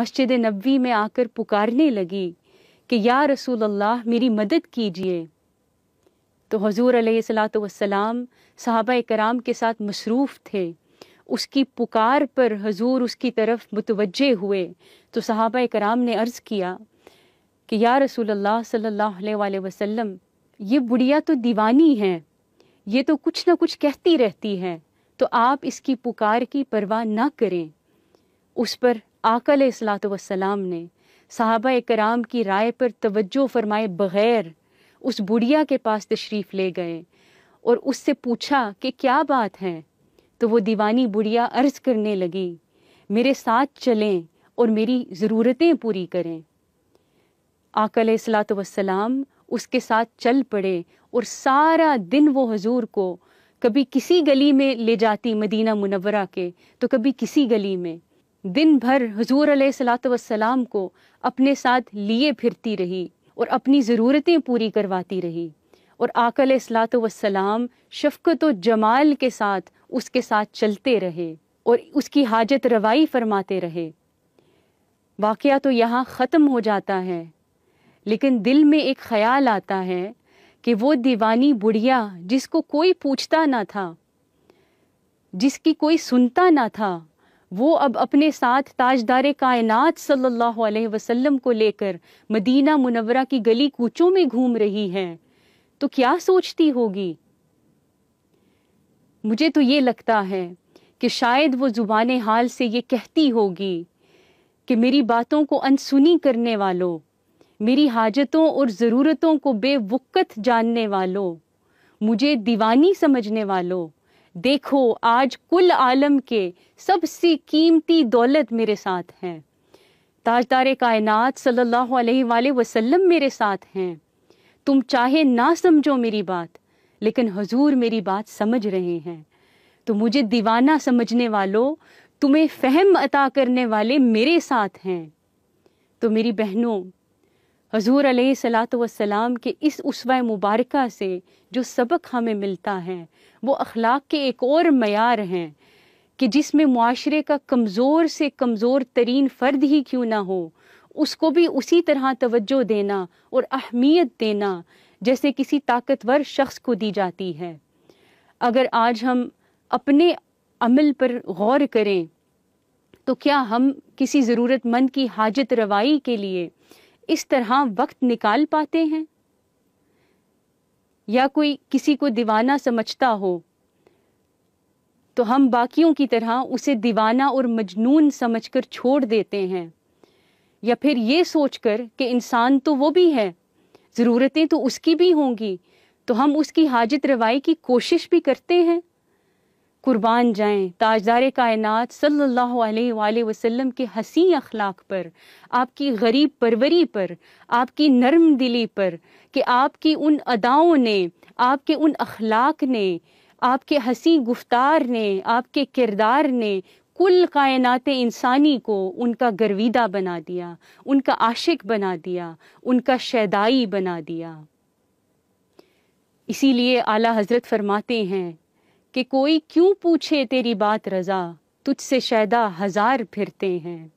मस्जिद नबी में आकर पुकारने लगी कि या रसूल अल्लाह मेरी मदद कीजिए तो हजूर सलात वसलाम साहबा कराम के साथ मसरूफ़ थे उसकी पुकार पर हजूर उसकी तरफ मुतवजे हुए तो साहबा कराम ने अर्ज़ किया कि या रसूल अल्लाह सल्लल्लाहु अलैहि वसल्लम ये बुढ़िया तो दीवानी है ये तो कुछ ना कुछ कहती रहती है तो आप इसकी पुकार की परवाह ना करें उस पर आकल सलात वसलाम ने साहबा कराम की राय पर तवज्जो फरमाए बग़ैर उस बुढ़िया के पास तशरीफ़ ले गए और उससे पूछा कि क्या बात है तो वो दीवानी बुढ़िया अर्ज़ करने लगी मेरे साथ चलें और मेरी ज़रूरतें पूरी करें आकल सलात वसलाम उसके साथ चल पड़े और सारा दिन वो हजूर को कभी किसी गली में ले जाती मदीना मुनवरा के तो कभी किसी गली में दिन भर हजूर सलाम को अपने साथ लिए फिरती रही और अपनी ज़रूरतें पूरी करवाती रही और आकल सलाम शफकत व जमाल के साथ उसके साथ चलते रहे और उसकी हाजत रवाई फरमाते रहे वाक़ तो यहाँ ख़त्म हो जाता है लेकिन दिल में एक ख़याल आता है कि वो दीवानी बुढ़िया जिसको कोई पूछता ना था जिसकी कोई सुनता ना था वो अब अपने साथ ताजदार कायनात सल्लल्लाहु अलैहि वसल्लम को लेकर मदीना मुनवरा की गली कूचों में घूम रही हैं तो क्या सोचती होगी मुझे तो ये लगता है कि शायद वो ज़ुबान हाल से ये कहती होगी कि मेरी बातों को अनसुनी करने वालों मेरी हाजतों और ज़रूरतों को बेवक़्त जानने वालों मुझे दीवानी समझने वालों देखो आज कुल आलम के सबसे कीमती दौलत मेरे साथ हैं ताजदार कायनात सल्लल्लाहु अलैहि वसल्लम मेरे साथ हैं तुम चाहे ना समझो मेरी बात लेकिन हजूर मेरी बात समझ रहे हैं तो मुझे दीवाना समझने वालों तुम्हें फहम अता करने वाले मेरे साथ हैं तो मेरी बहनों हजूर सलाम के इस उसवा मुबारक से जो सबक हमें मिलता है वो अखलाक के एक और मैार हैं कि जिसमें माशरे का कमज़ोर से कमज़ोर तरीन फ़र्द ही क्यों ना हो उसको भी उसी तरह तवज्जो देना और अहमियत देना जैसे किसी ताकतवर शख्स को दी जाती है अगर आज हम अपने अमल पर गौर करें तो क्या हम किसी ज़रूरतमंद की हाजत रवाई के लिए इस तरह वक्त निकाल पाते हैं या कोई किसी को दीवाना समझता हो तो हम बाकियों की तरह उसे दीवाना और मजनून समझकर छोड़ देते हैं या फिर ये सोचकर कि इंसान तो वो भी है ज़रूरतें तो उसकी भी होंगी तो हम उसकी हाजत रवाई की कोशिश भी करते हैं कुर्बान जाएं ताजदार कायनात सल्लल्लाहु अलैहि वसल्लम के हसी अखलाक पर आपकी गरीब परवरी पर आपकी नरम दिली पर कि आपकी उन अदाओं ने आपके उन अखलाक ने आपके हसी गुफ्तार ने आपके किरदार ने कुल कायनात इंसानी को उनका गर्विदा बना दिया उनका आशिक बना दिया उनका शैदाई बना दिया इसीलिए आला हजरत फरमाते हैं कि कोई क्यों पूछे तेरी बात रज़ा तुझसे शायदा हज़ार फिरते हैं